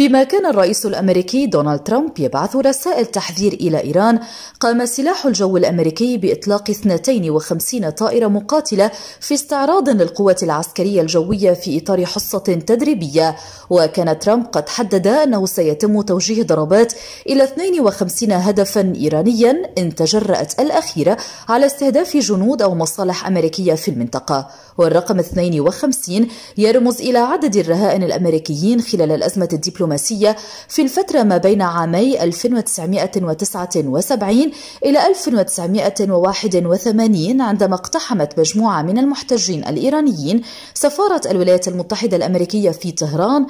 فيما كان الرئيس الامريكي دونالد ترامب يبعث رسائل تحذير الى ايران قام سلاح الجو الامريكي باطلاق 52 طائره مقاتله في استعراض للقوات العسكريه الجويه في اطار حصه تدريبيه وكان ترامب قد حدد انه سيتم توجيه ضربات الى 52 هدفا ايرانيا ان تجرات الاخيره على استهداف جنود او مصالح امريكيه في المنطقه والرقم 52 يرمز الى عدد الرهائن الامريكيين خلال الازمه الدبلوماسيه الدبلوماسية في الفترة ما بين عامي 1979 إلى 1981 عندما اقتحمت مجموعة من المحتجين الإيرانيين سفارة الولايات المتحدة الأمريكية في طهران